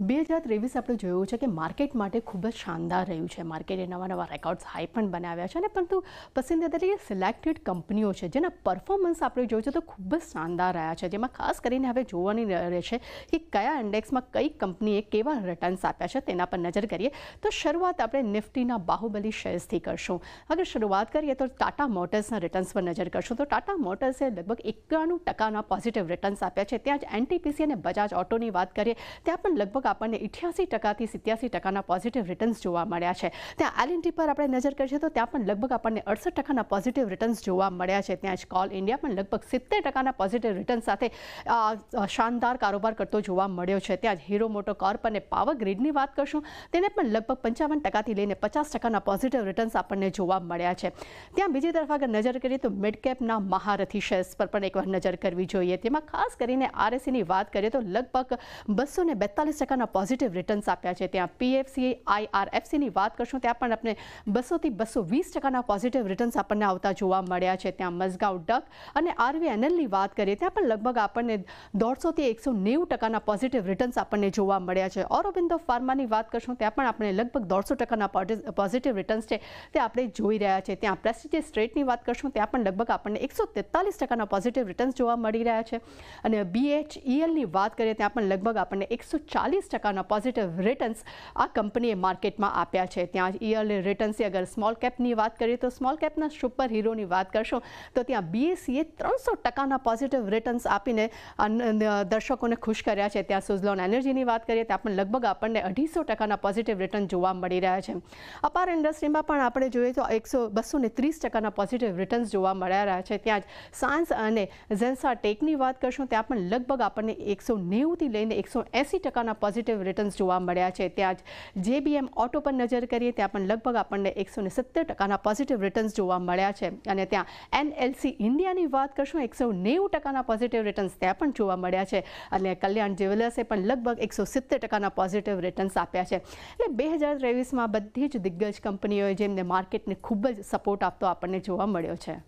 2023 આપણે જોયું છે કે માર્કેટ માટે ખૂબ જ શાનદાર રહ્યું છે માર્કેટ એ નવા નવા રેકોર્ડ્સ હાઈ પણ બનાવ્યા છે અને પરંતુ પસંદ એટલે કે સિલેક્ટેડ કંપનીઓ છે જેના પરફોર્મન્સ આપણે જોયું તો ખૂબ જ શાનદાર રહ્યા છે જેમાં ખાસ કરીને હવે જોવાની રહે છે કે કયા ઇન્ડેક્સમાં કઈ કંપનીએ કેવા રિટર્ન્સ આપ્યા છે તેના પર નજર કરીએ તો શરૂઆત આપણે નિફ્ટીના બાહુબલી શેર્સથી કરશું અગર શરૂઆત કરીએ તો Tata Motors ના રિટર્ન્સ પર નજર કરશું તો Tata Motors એ લગભગ 91% નો પોઝિટિવ રિટર્ન્સ આપ્યા છે ત્યાં જ NTPC અને Bajaj Auto ની વાત કરીએ ત્યાં પણ લગભગ આપણને 88% થી 87% નો પોઝિટિવ રીટર્ન્સ જોવા મળ્યા છે ત્યાં એલએનટી પર આપણે નજર કરીએ તો ત્યાં પણ લગભગ આપણને 68% નો પોઝિટિવ રીટર્ન્સ જોવા મળ્યા છે ત્યાં જ કોલ ઇન્ડિયા પણ લગભગ 70% ના પોઝિટિવ રીટર્ન સાથે શાનદાર कारोबार કરતો જોવા મળ્યો છે ત્યાં જ હીરો મોટો કોર્પ અને પાવર ગ્રિડની વાત કરું તેના પણ લગભગ 55% થી લઈને 50% ના પોઝિટિવ રીટર્ન્સ આપણે જોવા મળ્યા છે ત્યાં બીજી તરફ अगर नजर કરીએ તો મિડ કેપ ના મહારથી શેર્સ પર પણ એકવાર નજર કરવી જોઈએ તેમાં ખાસ કરીને आरएससी e ની વાત કરીએ તો લગભગ 241 ના પોઝિટિવ রিটারન્સ આપ્યા છે ત્યાં PFC IRFC ની વાત કરું તો આપણને 200 થી 220% ના પોઝિટિવ রিটারન્સ આપણને આવતા જોવા મળ્યા છે ત્યાં મસગાઉટક અને RVNL ની વાત કરીએ ત્યાં આપણે લગભગ આપણને 150 થી 190% ના પોઝિટિવ রিটারન્સ આપણને જોવા મળ્યા છે ઓર ઓબિન્દો ફાર્માની વાત કરું તો આપણને લગભગ 150% ના પોઝિટિવ রিটারન્સ છે તે આપણે જોઈ રહ્યા છે ત્યાં પ્રસ્ટીટ સ્ટ્રેટ ની વાત કરું તો આપણને લગભગ આપણને 143% ના પોઝિટિવ রিটারન્સ જોવા મળી રહ્યા છે અને BHEL ની વાત કરીએ ત્યાં આપણે લગભગ આપણને 140 ટકાના પોઝિટિવ રીટર્ન્સ આ કંપનીએ માર્કેટમાં આપ્યા છે ત્યાં યરલે રીટર્ન્સ કેગર સ્મોલ કેપની વાત કરીએ તો સ્મોલ કેપના સુપરહીરોની વાત કરશો તો ત્યાં બીએસીએ 300 ટકાના પોઝિટિવ રીટર્ન્સ આપીને દર્શકોને ખુશ કર્યા છે ત્યાં સુઝલોન એનર્જીની વાત કરીએ ત્યાં પણ લગભગ આપણે 250 ટકાના પોઝિટિવ રીટર્ન જોવા મળી રહ્યા છે અપાર ઇન્ડસ્ટ્રીમાં પણ આપણે જોયું તો 100 230 ટકાના પોઝિટિવ રીટર્ન્સ જોવા મળ્યા રહ્યા છે ત્યાં સાન્સ અને જનસા ટેકની વાત કરશો ત્યાં પણ લગભગ આપણે 190 થી લઈને 180 ટકાના પોઝિટિવ રીટર્ન્સ જોવા મળ્યા છે ત્યાં જેબીએમ ઓટો પર નજર કરીએ ત્યાં આપણે લગભગ આપણને 170% ના પોઝિટિવ રીટર્ન્સ જોવા મળ્યા છે અને ત્યાં એનએલસી ઇન્ડિયાની વાત કરું 190% ના પોઝિટિવ રીટર્ન્સ ત્યાં પણ જોવા મળ્યા છે અને કલ્યાણ જ્યુવેલર્સે પણ લગભગ 170% ના પોઝિટિવ રીટર્ન્સ આપ્યા છે એટલે 2023 માં બધી જ દિગ્ગજ કંપનીઓએ જેમને માર્કેટને ખૂબ જ સપોર્ટ આપતો આપણે જોવા મળ્યો છે